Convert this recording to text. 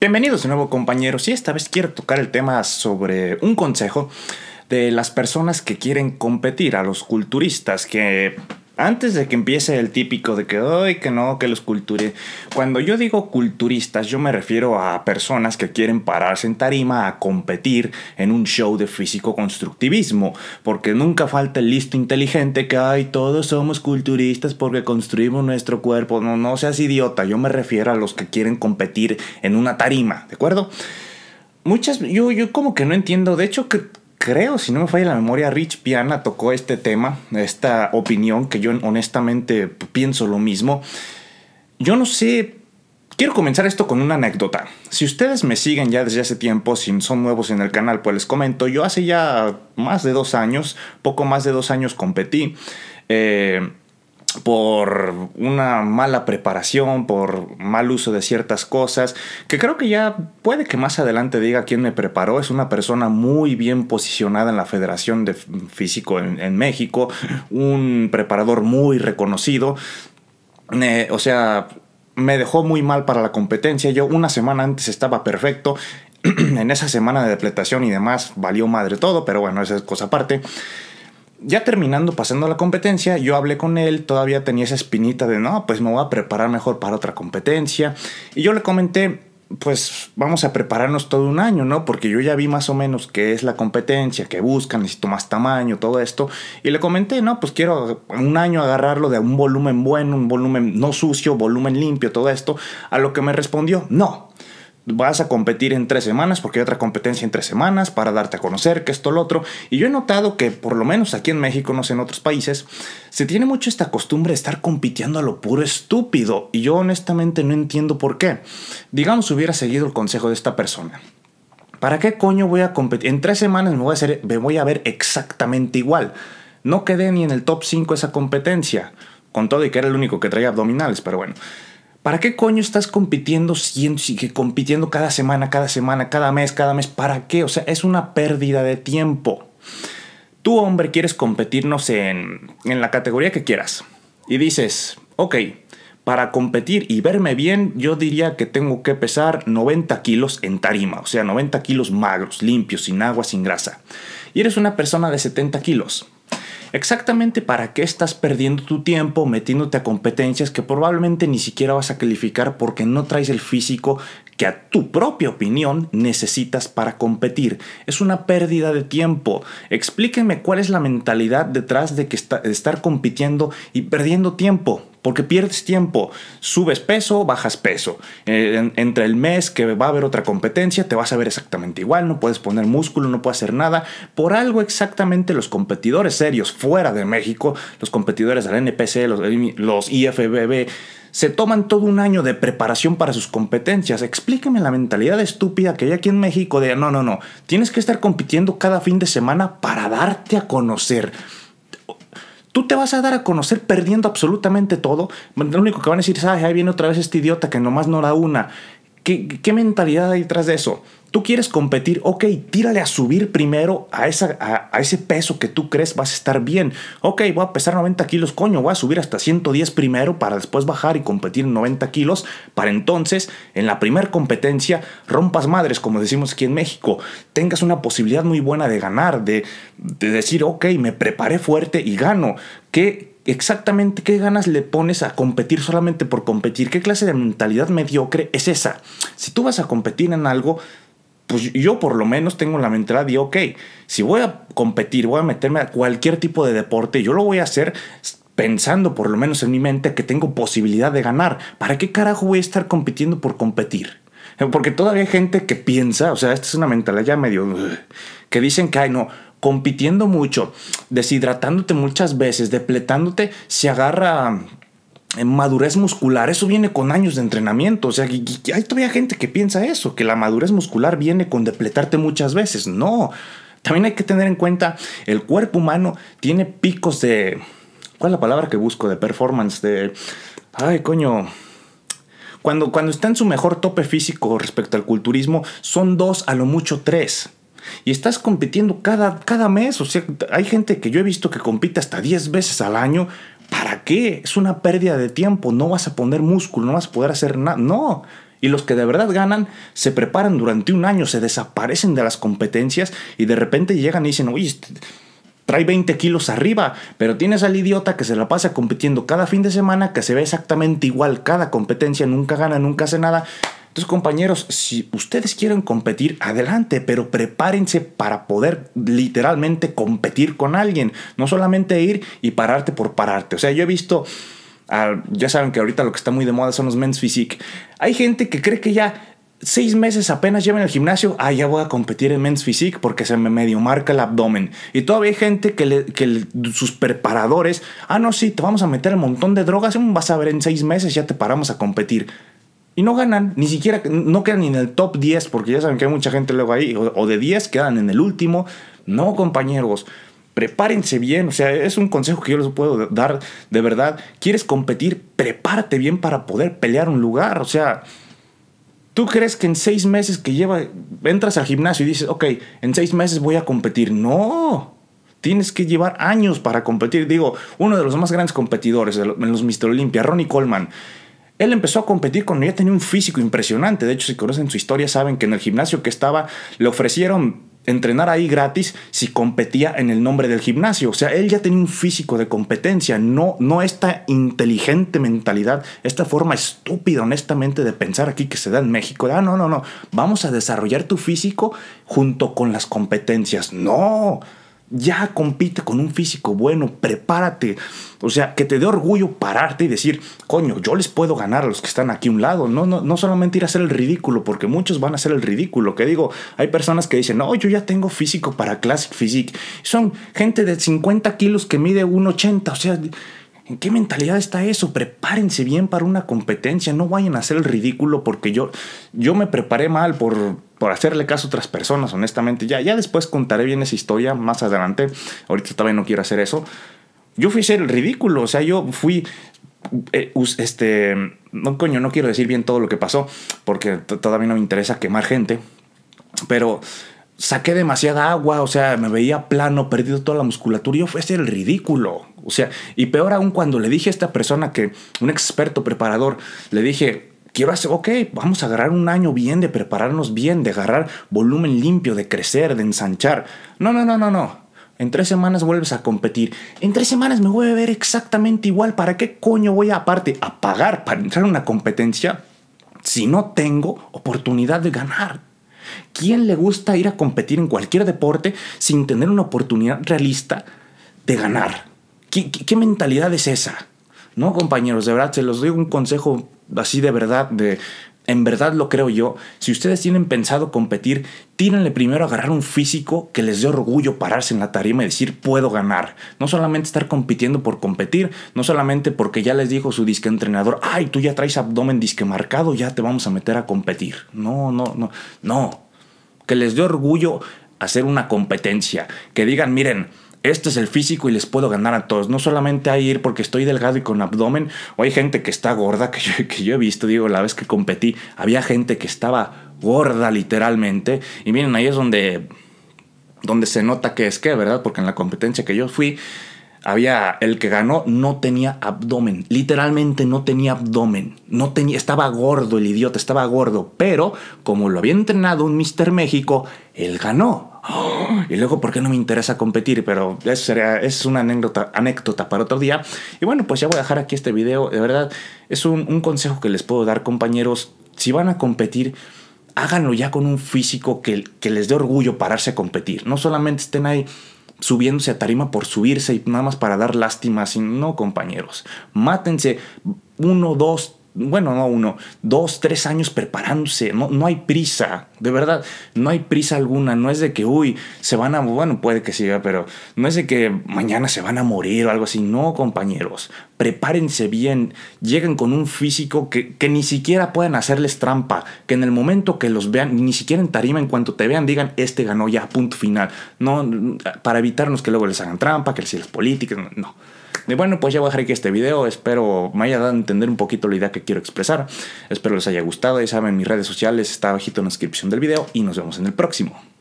Bienvenidos de nuevo compañeros y esta vez quiero tocar el tema sobre un consejo de las personas que quieren competir, a los culturistas que antes de que empiece el típico de que, ay, que no, que los culture. Cuando yo digo culturistas, yo me refiero a personas que quieren pararse en tarima a competir en un show de físico-constructivismo. Porque nunca falta el listo inteligente que, ay, todos somos culturistas porque construimos nuestro cuerpo. No, no seas idiota, yo me refiero a los que quieren competir en una tarima, ¿de acuerdo? Muchas, yo, yo como que no entiendo. De hecho, que creo, si no me falla la memoria, Rich Piana tocó este tema, esta opinión que yo honestamente pienso lo mismo. Yo no sé, quiero comenzar esto con una anécdota. Si ustedes me siguen ya desde hace tiempo, si son nuevos en el canal, pues les comento, yo hace ya más de dos años, poco más de dos años competí. Eh, por una mala preparación, por mal uso de ciertas cosas, que creo que ya puede que más adelante diga quién me preparó, es una persona muy bien posicionada en la Federación de Físico en, México, un preparador muy reconocido. Eh, o sea, me dejó muy mal para la competencia. Yo una semana antes estaba perfecto. en esa semana de depletación y demás valió madre todo, pero bueno, esa es cosa aparte ya terminando, pasando la competencia, yo hablé con él, todavía tenía esa espinita de, no, pues me voy a preparar mejor para otra competencia. Y yo le comenté, pues vamos a prepararnos todo un año, ¿no? Porque yo ya vi más o menos qué es la competencia, qué buscan, necesito más tamaño, todo esto. Y le comenté, no, pues quiero un año agarrarlo de un volumen bueno, un volumen no sucio, volumen limpio, todo esto. A lo que me respondió, no, vas a competir en tres semanas porque hay otra competencia en tres semanas para darte a conocer que esto lo otro y yo he notado que por lo menos aquí en México no sé en otros países se tiene mucho esta costumbre de estar compitiendo a lo puro estúpido y yo honestamente no entiendo por qué digamos hubiera seguido el consejo de esta persona ¿Para qué coño voy a competir? En tres semanas me voy a, me voy a ver exactamente igual. No quedé ni en el top 5 esa competencia. Con todo y que era el único que traía abdominales, pero bueno. ¿Para qué coño estás compitiendo, compitiendo cada semana, cada semana, cada mes, cada mes? ¿Para qué? O sea, es una pérdida de tiempo. Tú, hombre, quieres competirnos en, en la categoría que quieras. Y dices, ok, para competir y verme bien, yo diría que tengo que pesar 90 kilos en tarima, o sea, 90 kilos magros, limpios, sin agua, sin grasa. Y eres una persona de 70 kilos exactamente para qué estás perdiendo tu tiempo metiéndote a competencias que probablemente ni siquiera vas a calificar porque no traes el físico que a tu propia opinión necesitas para competir. Es una pérdida de tiempo. Explíqueme cuál es la mentalidad detrás de, que estar compitiendo y perdiendo tiempo porque pierdes tiempo. Subes peso, bajas peso. Eh, entre el mes que va a haber otra competencia, te vas a ver exactamente igual, no puedes poner músculo, no puedes hacer nada. Por algo exactamente los competidores serios fuera de México, los competidores del NPC, los, los IFBB, se toman todo un año de preparación para sus competencias. Explíqueme la mentalidad estúpida que hay aquí en México de no, no, no, tienes que estar compitiendo cada fin de semana para darte a conocer. Tú te vas a dar a conocer perdiendo absolutamente todo. Lo único que van a decir es, ahí viene otra vez este idiota que nomás no da una. ¿Qué, mentalidad hay detrás de eso? Tú quieres competir, ok, tírale a subir primero a esa, a ese peso que tú crees vas a estar bien. Ok, voy a pesar 90 kilos, coño, voy a subir hasta 110 primero para después bajar y competir en 90 kilos, para entonces en la primera competencia rompas madres, como decimos aquí en México, tengas una posibilidad muy buena de ganar, de, de decir, ok, me preparé fuerte y gano. ¿Qué, exactamente qué ganas le pones a competir solamente por competir, qué clase de mentalidad mediocre es esa. Si tú vas a competir en algo, pues yo por lo menos tengo la mentalidad de, ok, si voy a competir, voy a meterme a cualquier tipo de deporte, yo lo voy a hacer pensando por lo menos en mi mente que tengo posibilidad de ganar. ¿Para qué carajo voy a estar compitiendo por competir? Eh, porque todavía hay gente que piensa, o sea, esta es una mentalidad ya medio... Uh, que dicen que, ay, no, compitiendo mucho, deshidratándote muchas veces, depletándote, se agarra madurez muscular, eso viene con años de entrenamiento. O sea, hay todavía gente que piensa eso, que la madurez muscular viene con depletarte muchas veces. No, también hay que tener en cuenta, el cuerpo humano tiene picos de... ¿Cuál es la palabra que busco? De performance, de... Ay, coño. Cuando, cuando está en su mejor tope físico respecto al culturismo, son dos, a lo mucho tres. Y estás compitiendo cada, cada mes. O sea, hay gente que yo he visto que compite hasta 10 veces al año ¿Para qué? Es una pérdida de tiempo, no vas a poner músculo, no vas a poder hacer nada. No. Y los que de verdad ganan se preparan durante un año, se desaparecen de las competencias y de repente llegan y dicen, oye, este, trae 20 kilos arriba, pero tienes al idiota que se la pasa compitiendo cada fin de semana, que se ve exactamente igual cada competencia, nunca gana, nunca hace nada, entonces, compañeros, si ustedes quieren competir, adelante, pero prepárense para poder literalmente competir con alguien, no solamente ir y pararte por pararte. O sea, yo he visto... ya saben que ahorita lo que está muy de moda son los men's physique. Hay gente que cree que ya seis meses apenas lleven al el gimnasio, ah, ya voy a competir en men's physique porque se me medio marca el abdomen. Y todavía hay gente que, le, que sus preparadores, ah, no, sí, te vamos a meter un montón de drogas, vas a ver en seis meses, ya te paramos a competir y no ganan, ni siquiera, no quedan ni en el top 10, porque ya saben que hay mucha gente luego ahí, o, de 10 quedan en el último. No, compañeros, prepárense bien, o sea, es un consejo que yo les puedo dar de verdad. ¿Quieres competir? Prepárate bien para poder pelear un lugar, o sea... ¿Tú crees que en seis meses que lleva, entras al gimnasio y dices, ok, en seis meses voy a competir? No, tienes que llevar años para competir. Digo, uno de los más grandes competidores en los Mr. Olympia, Ronnie Coleman, él empezó a competir cuando ya tenía un físico impresionante. De hecho, si conocen su historia, saben que en el gimnasio que estaba le ofrecieron entrenar ahí gratis si competía en el nombre del gimnasio. O sea, él ya tenía un físico de competencia, no, no esta inteligente mentalidad, esta forma estúpida, honestamente, de pensar aquí que se da en México. Ah, no, no, no, vamos a desarrollar tu físico junto con las competencias. No, ya compite con un físico bueno, prepárate. O sea, que te dé orgullo pararte y decir, coño, yo les puedo ganar a los que están aquí a un lado. No, no, solamente ir a hacer el ridículo, porque muchos van a hacer el ridículo. Que digo, hay personas que dicen, no, yo ya tengo físico para Classic Physique. Son gente de 50 kilos que mide 1,80. O sea, ¿En qué mentalidad está eso? Prepárense bien para una competencia, no vayan a hacer el ridículo porque yo, yo me preparé mal por, por hacerle caso a otras personas, honestamente. Ya, ya después contaré bien esa historia más adelante. Ahorita todavía no quiero hacer eso. Yo fui ser el ridículo, o sea, yo fui eh, este, no coño, no quiero decir bien todo lo que pasó, porque todavía no me interesa quemar gente, pero saqué demasiada agua, o sea, me veía plano, perdido toda la musculatura, fui yo ser el ridículo, o sea, y peor aún cuando le dije a esta persona que, un experto preparador, le dije, quiero hacer, ok, vamos a agarrar un año bien, de prepararnos bien, de agarrar volumen limpio, de crecer, de ensanchar. No, no, no, no, no. En tres semanas vuelves a competir. En tres semanas me voy a ver exactamente igual. ¿Para qué coño voy aparte a pagar para entrar a una competencia si no tengo oportunidad de ganar? ¿Quién le gusta ir a competir en cualquier deporte sin tener una oportunidad realista de ganar? ¿Qué, mentalidad es esa? No, compañeros, de verdad, se los doy un consejo así de verdad, de, en verdad lo creo yo, si ustedes tienen pensado competir, tírenle primero a agarrar un físico que les dé orgullo pararse en la tarima y decir puedo ganar. No solamente estar compitiendo por competir, no solamente porque ya les dijo su disque entrenador, ay, tú ya traes abdomen disque marcado, ya te vamos a meter a competir. No, no, no, no. Que les dé orgullo hacer una competencia. Que digan, miren, este es el físico y les puedo ganar a todos. No solamente a ir porque estoy delgado y con abdomen, o hay gente que está gorda, que yo, he visto, digo, la vez que competí, había gente que estaba gorda literalmente. Y miren, ahí es donde, donde se nota que es que, ¿verdad? Porque en la competencia que yo fui, había el que ganó no tenía abdomen, literalmente no tenía abdomen, no tenía, estaba gordo el idiota, estaba gordo, pero como lo había entrenado un Mr. México, él ganó. y luego por qué no me interesa competir, pero eso sería, es una anécdota, anécdota para otro día. Y bueno, pues ya voy a dejar aquí este video, de verdad, es un, consejo que les puedo dar compañeros, si van a competir, háganlo ya con un físico que, que les dé orgullo pararse a competir, no solamente estén ahí subiéndose a tarima por subirse y nada más para dar lástima, no compañeros, mátense uno, dos, bueno, no uno, dos, tres años preparándose, no, no, hay prisa, de verdad, no hay prisa alguna, no es de que, uy, se van a, bueno, puede que siga, pero no es de que mañana se van a morir o algo así, no, compañeros, prepárense bien, lleguen con un físico que, que ni siquiera puedan hacerles trampa, que en el momento que los vean, ni siquiera en tarima, en cuanto te vean, digan, este ganó ya, punto final, no, para evitarnos que luego les hagan trampa, que les políticas, no. Y bueno, pues ya voy a dejar aquí este video. Espero me haya dado a entender un poquito la idea que quiero expresar. Espero les haya gustado. Ya saben, mis redes sociales está abajito en la descripción del video y nos vemos en el próximo.